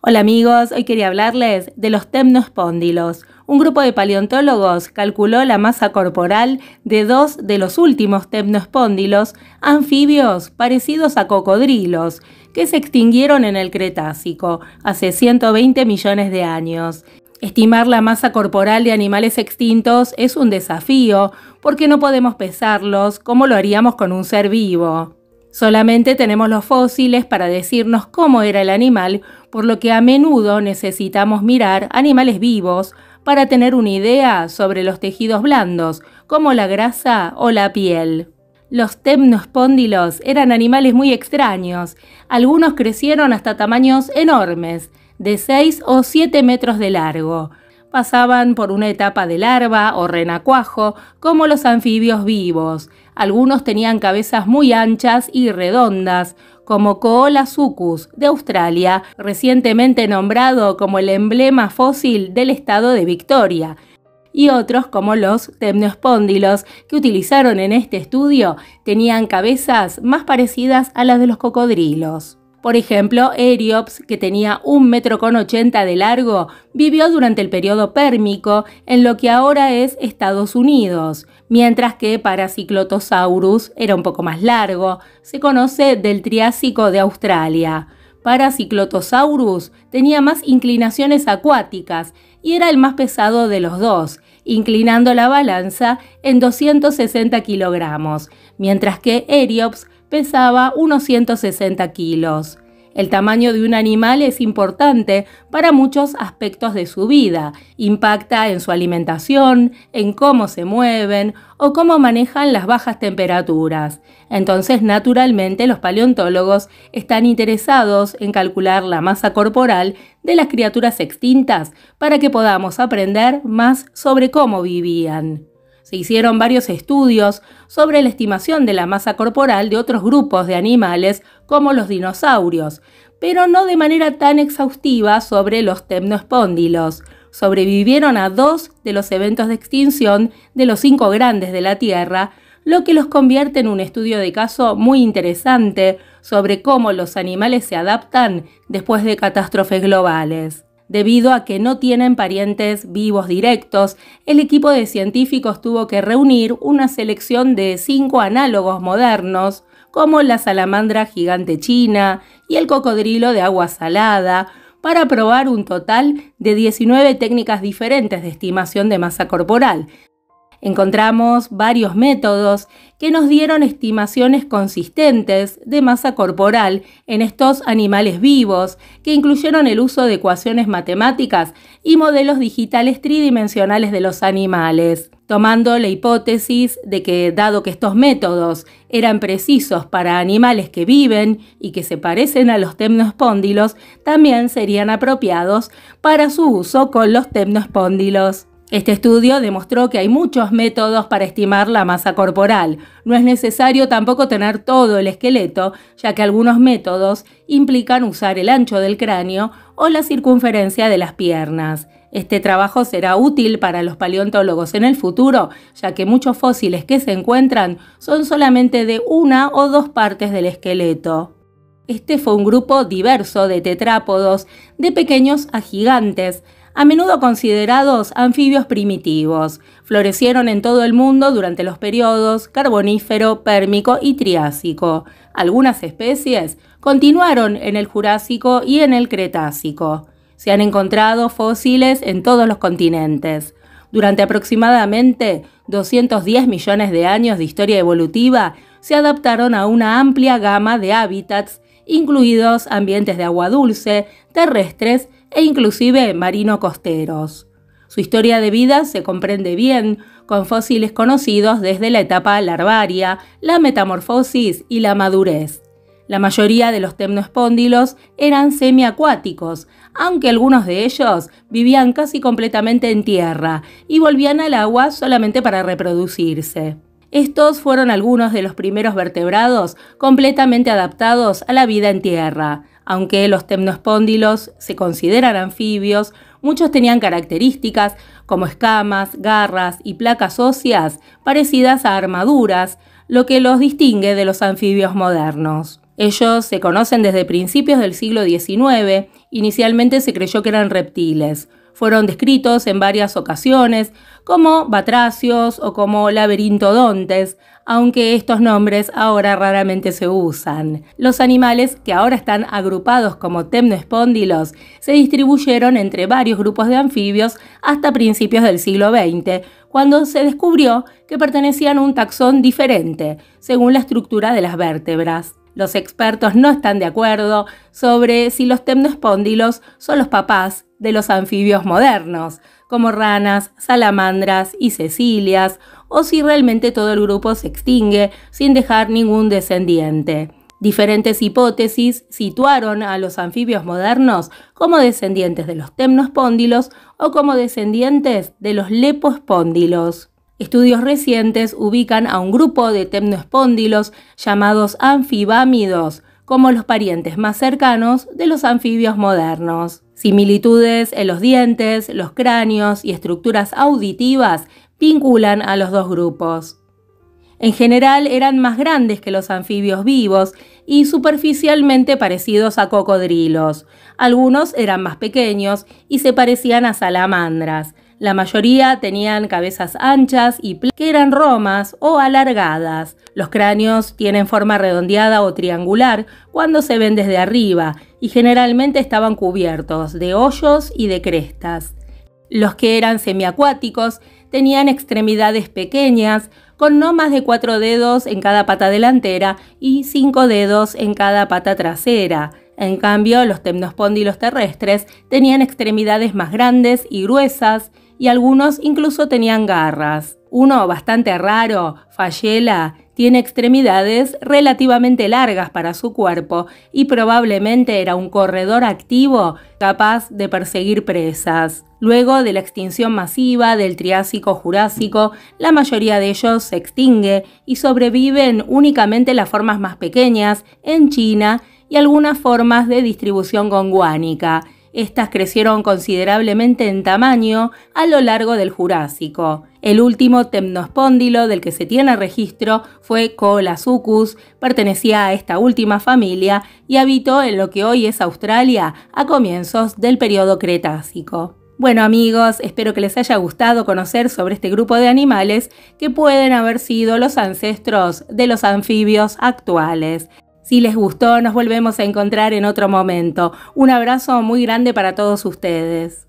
Hola amigos, hoy quería hablarles de los temnospóndilos. Un grupo de paleontólogos calculó la masa corporal de dos de los últimos temnospóndilos, anfibios parecidos a cocodrilos, que se extinguieron en el Cretácico hace 120 millones de años. Estimar la masa corporal de animales extintos es un desafío porque no podemos pesarlos como lo haríamos con un ser vivo. Solamente tenemos los fósiles para decirnos cómo era el animal, por lo que a menudo necesitamos mirar animales vivos para tener una idea sobre los tejidos blandos, como la grasa o la piel. Los temnospóndilos eran animales muy extraños. Algunos crecieron hasta tamaños enormes, de 6 o 7 metros de largo pasaban por una etapa de larva o renacuajo, como los anfibios vivos. Algunos tenían cabezas muy anchas y redondas, como Coola sucus de Australia, recientemente nombrado como el emblema fósil del estado de Victoria, y otros como los temnospóndilos que utilizaron en este estudio tenían cabezas más parecidas a las de los cocodrilos. Por ejemplo, Eriops, que tenía un metro con de largo, vivió durante el periodo pérmico en lo que ahora es Estados Unidos, mientras que Paraciclotosaurus era un poco más largo, se conoce del Triásico de Australia. Paraciclotosaurus tenía más inclinaciones acuáticas y era el más pesado de los dos, inclinando la balanza en 260 kilogramos, mientras que Eriops pesaba unos 160 kilos. El tamaño de un animal es importante para muchos aspectos de su vida. Impacta en su alimentación, en cómo se mueven o cómo manejan las bajas temperaturas. Entonces, naturalmente, los paleontólogos están interesados en calcular la masa corporal de las criaturas extintas para que podamos aprender más sobre cómo vivían. Se hicieron varios estudios sobre la estimación de la masa corporal de otros grupos de animales como los dinosaurios, pero no de manera tan exhaustiva sobre los temnoespóndilos. Sobrevivieron a dos de los eventos de extinción de los cinco grandes de la Tierra, lo que los convierte en un estudio de caso muy interesante sobre cómo los animales se adaptan después de catástrofes globales. Debido a que no tienen parientes vivos directos, el equipo de científicos tuvo que reunir una selección de cinco análogos modernos, como la salamandra gigante china y el cocodrilo de agua salada, para probar un total de 19 técnicas diferentes de estimación de masa corporal, Encontramos varios métodos que nos dieron estimaciones consistentes de masa corporal en estos animales vivos, que incluyeron el uso de ecuaciones matemáticas y modelos digitales tridimensionales de los animales, tomando la hipótesis de que dado que estos métodos eran precisos para animales que viven y que se parecen a los temnospóndilos, también serían apropiados para su uso con los temnospóndilos. Este estudio demostró que hay muchos métodos para estimar la masa corporal. No es necesario tampoco tener todo el esqueleto, ya que algunos métodos implican usar el ancho del cráneo o la circunferencia de las piernas. Este trabajo será útil para los paleontólogos en el futuro, ya que muchos fósiles que se encuentran son solamente de una o dos partes del esqueleto. Este fue un grupo diverso de tetrápodos, de pequeños a gigantes, a menudo considerados anfibios primitivos. Florecieron en todo el mundo durante los periodos carbonífero, pérmico y triásico. Algunas especies continuaron en el Jurásico y en el Cretácico. Se han encontrado fósiles en todos los continentes. Durante aproximadamente 210 millones de años de historia evolutiva, se adaptaron a una amplia gama de hábitats incluidos ambientes de agua dulce, terrestres e inclusive marino-costeros. Su historia de vida se comprende bien, con fósiles conocidos desde la etapa larvaria, la metamorfosis y la madurez. La mayoría de los temnospóndilos eran semiacuáticos, aunque algunos de ellos vivían casi completamente en tierra y volvían al agua solamente para reproducirse. Estos fueron algunos de los primeros vertebrados completamente adaptados a la vida en tierra. Aunque los temnospóndilos se consideran anfibios, muchos tenían características como escamas, garras y placas óseas parecidas a armaduras, lo que los distingue de los anfibios modernos. Ellos se conocen desde principios del siglo XIX, inicialmente se creyó que eran reptiles fueron descritos en varias ocasiones como batracios o como laberintodontes, aunque estos nombres ahora raramente se usan. Los animales, que ahora están agrupados como temnospóndilos, se distribuyeron entre varios grupos de anfibios hasta principios del siglo XX, cuando se descubrió que pertenecían a un taxón diferente, según la estructura de las vértebras. Los expertos no están de acuerdo sobre si los temnospondilos son los papás de los anfibios modernos, como ranas, salamandras y cecilias, o si realmente todo el grupo se extingue sin dejar ningún descendiente. Diferentes hipótesis situaron a los anfibios modernos como descendientes de los temnospóndilos o como descendientes de los lepospóndilos. Estudios recientes ubican a un grupo de temnoespóndilos llamados anfibámidos como los parientes más cercanos de los anfibios modernos. Similitudes en los dientes, los cráneos y estructuras auditivas vinculan a los dos grupos. En general eran más grandes que los anfibios vivos y superficialmente parecidos a cocodrilos. Algunos eran más pequeños y se parecían a salamandras, la mayoría tenían cabezas anchas y que eran romas o alargadas. Los cráneos tienen forma redondeada o triangular cuando se ven desde arriba y generalmente estaban cubiertos de hoyos y de crestas. Los que eran semiacuáticos tenían extremidades pequeñas, con no más de cuatro dedos en cada pata delantera y cinco dedos en cada pata trasera. En cambio, los temnospóndilos terrestres tenían extremidades más grandes y gruesas y algunos incluso tenían garras. Uno bastante raro, Fayela, tiene extremidades relativamente largas para su cuerpo y probablemente era un corredor activo capaz de perseguir presas. Luego de la extinción masiva del Triásico-Jurásico, la mayoría de ellos se extingue y sobreviven únicamente las formas más pequeñas en China y algunas formas de distribución gonguánica. Estas crecieron considerablemente en tamaño a lo largo del Jurásico. El último temnospóndilo del que se tiene registro fue Colasucus, pertenecía a esta última familia y habitó en lo que hoy es Australia a comienzos del periodo Cretácico. Bueno amigos, espero que les haya gustado conocer sobre este grupo de animales que pueden haber sido los ancestros de los anfibios actuales. Si les gustó, nos volvemos a encontrar en otro momento. Un abrazo muy grande para todos ustedes.